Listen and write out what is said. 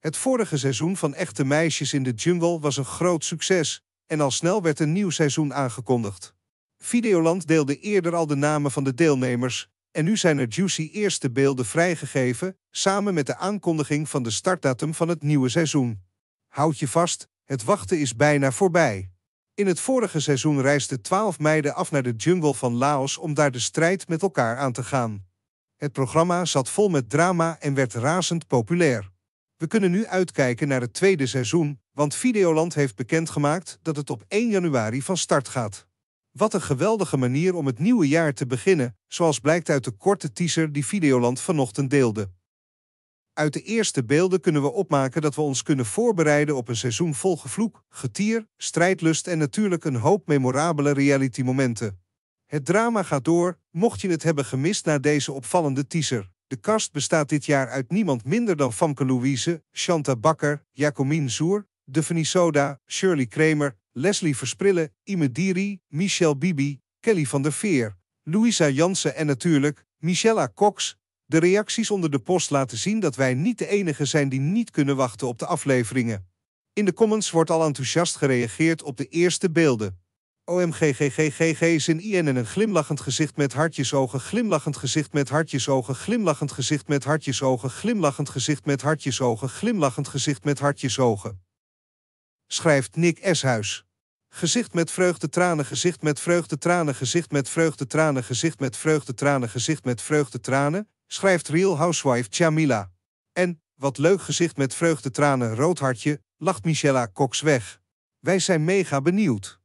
Het vorige seizoen van Echte Meisjes in de Jungle was een groot succes en al snel werd een nieuw seizoen aangekondigd. Videoland deelde eerder al de namen van de deelnemers en nu zijn er juicy eerste beelden vrijgegeven samen met de aankondiging van de startdatum van het nieuwe seizoen. Houd je vast, het wachten is bijna voorbij. In het vorige seizoen reisden 12 meiden af naar de jungle van Laos om daar de strijd met elkaar aan te gaan. Het programma zat vol met drama en werd razend populair. We kunnen nu uitkijken naar het tweede seizoen, want Videoland heeft bekendgemaakt dat het op 1 januari van start gaat. Wat een geweldige manier om het nieuwe jaar te beginnen, zoals blijkt uit de korte teaser die Videoland vanochtend deelde. Uit de eerste beelden kunnen we opmaken dat we ons kunnen voorbereiden op een seizoen vol gevloek, getier, strijdlust en natuurlijk een hoop memorabele reality momenten. Het drama gaat door, mocht je het hebben gemist na deze opvallende teaser. De kast bestaat dit jaar uit niemand minder dan Famke Louise, Shanta Bakker, Jacomine Zoer, Devenie Soda, Shirley Kramer, Leslie Versprille, Ime Diri, Michelle Bibi, Kelly van der Veer, Louisa Jansen en natuurlijk Michella Cox. De reacties onder de post laten zien dat wij niet de enigen zijn die niet kunnen wachten op de afleveringen. In de comments wordt al enthousiast gereageerd op de eerste beelden. OMGGGGG een IN en een glimlachend gezicht met hartjesogen, glimlachend gezicht met hartjes ogen, glimlachend gezicht met hartjes ogen, glimlachend gezicht met hartjes ogen, glimlachend gezicht met hartjes ogen. Schrijft Nick Eshuis. Gezicht met vreugde tranen, gezicht met vreugde tranen, gezicht met vreugde tranen, gezicht met vreugde tranen, gezicht met vreugde tranen, schrijft Real Housewife Chamila. En, wat leuk gezicht met vreugde tranen, rood hartje, lacht Michela Cox weg. Wij zijn mega benieuwd.